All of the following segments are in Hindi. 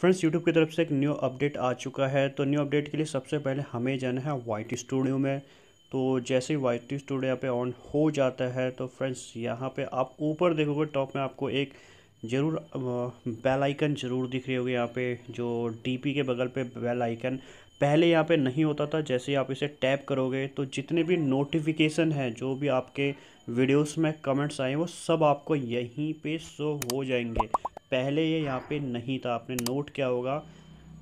फ्रेंड्स यूट्यूब की तरफ से एक न्यू अपडेट आ चुका है तो न्यू अपडेट के लिए सबसे पहले हमें जाना है वाइट स्टूडियो में तो जैसे ही वाइट स्टूडियो यहाँ पे ऑन हो जाता है तो फ्रेंड्स यहाँ पे आप ऊपर देखोगे टॉप में आपको एक ज़रूर बेल आइकन ज़रूर दिख रही होगी यहाँ पे जो डीपी के बगल पे बेल आइकन पहले यहाँ पे नहीं होता था जैसे ही आप इसे टैप करोगे तो जितने भी नोटिफिकेशन हैं जो भी आपके वीडियोस में कमेंट्स आए वो सब आपको यहीं पे शो हो जाएंगे पहले ये यहाँ पे नहीं था आपने नोट किया होगा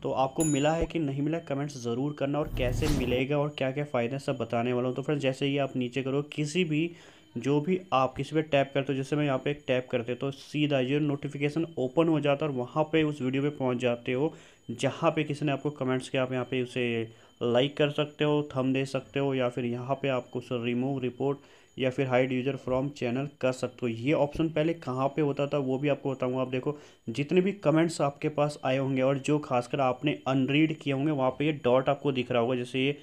तो आपको मिला है कि नहीं मिला कमेंट्स ज़रूर करना और कैसे मिलेगा और क्या क्या फ़ायदे सब बताने वाला हूँ तो फ्रेंड्स जैसे ही आप नीचे करो किसी भी जो भी आप किसी पे टैप करते हो जैसे मैं यहाँ पे एक टैप करते तो सीधा ये नोटिफिकेशन ओपन हो जाता है और वहाँ पे उस वीडियो पे पहुँच जाते हो जहाँ पे किसी ने आपको कमेंट्स किया आप यहाँ पे उसे लाइक कर सकते हो थम दे सकते हो या फिर यहाँ पे आपको उसे रिमूव रिपोर्ट या फिर हाइड यूजर फ्रॉम चैनल कर सकते हो ये ऑप्शन पहले कहाँ पे होता था वो भी आपको बताऊँगा आप देखो जितने भी कमेंट्स आपके पास आए होंगे और जो खासकर आपने अनरीड किए होंगे वहाँ पर ये डॉट आपको दिख रहा होगा जैसे ये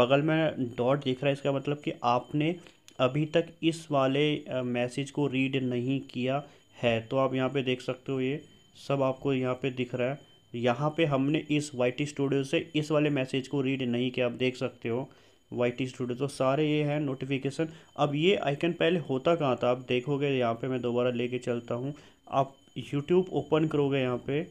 बगल में डॉट दिख रहा है इसका मतलब कि आपने अभी तक इस वाले मैसेज को रीड नहीं किया है तो आप यहाँ पर देख सकते हो ये सब आपको यहाँ पर दिख रहा है यहाँ पर हमने इस वाई टी स्टूडियो से इस वाले मैसेज को रीड नहीं किया आप देख सकते हो वाई टी स्टूडियो तो सारे ये हैं नोटिफिकेशन अब ये आइकन पहले होता कहाँ था आप देखोगे यहाँ पे मैं दोबारा लेके चलता हूँ आप यूट्यूब ओपन करोगे यहाँ पे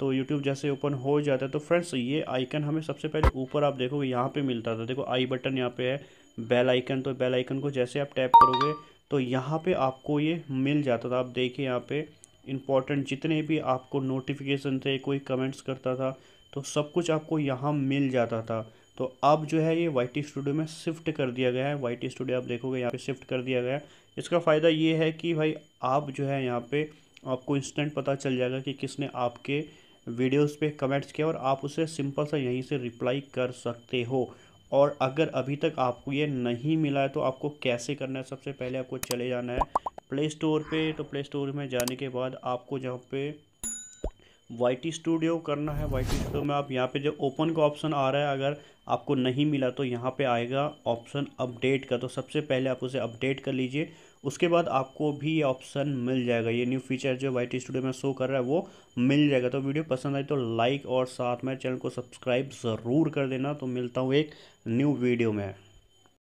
तो यूट्यूब जैसे ओपन हो जाता है तो फ्रेंड्स ये आइकन हमें सबसे पहले ऊपर आप देखोगे यहाँ पे मिलता था देखो आई बटन यहाँ पे है बेल आइकन तो बेल आइकन को जैसे आप टैप करोगे तो यहाँ पर आपको ये मिल जाता था आप देखिए यहाँ पर इंपॉर्टेंट जितने भी आपको नोटिफिकेशन थे कोई कमेंट्स करता था तो सब कुछ आपको यहाँ मिल जाता था तो अब जो है ये वाई स्टूडियो में शिफ्ट कर दिया गया है वाई स्टूडियो आप देखोगे यहाँ पे शिफ्ट कर दिया गया है इसका फ़ायदा ये है कि भाई आप जो है यहाँ पे आपको इंस्टेंट पता चल जाएगा कि किसने आपके वीडियोस पे कमेंट्स किया और आप उसे सिंपल सा यहीं से रिप्लाई कर सकते हो और अगर अभी तक आपको ये नहीं मिला है तो आपको कैसे करना है सबसे पहले आपको चले जाना है प्ले स्टोर पर तो प्ले स्टोर में जाने के बाद आपको जहाँ पर वाई टी स्टूडियो करना है वाई टी स्टूडियो में आप यहाँ पे जो ओपन का ऑप्शन आ रहा है अगर आपको नहीं मिला तो यहाँ पे आएगा ऑप्शन अपडेट का तो सबसे पहले आप उसे अपडेट कर लीजिए उसके बाद आपको भी ये ऑप्शन मिल जाएगा ये न्यू फीचर जो वाई टी स्टूडियो में शो कर रहा है वो मिल जाएगा तो वीडियो पसंद आई तो लाइक और साथ में चैनल को सब्सक्राइब ज़रूर कर देना तो मिलता हूँ एक न्यू वीडियो में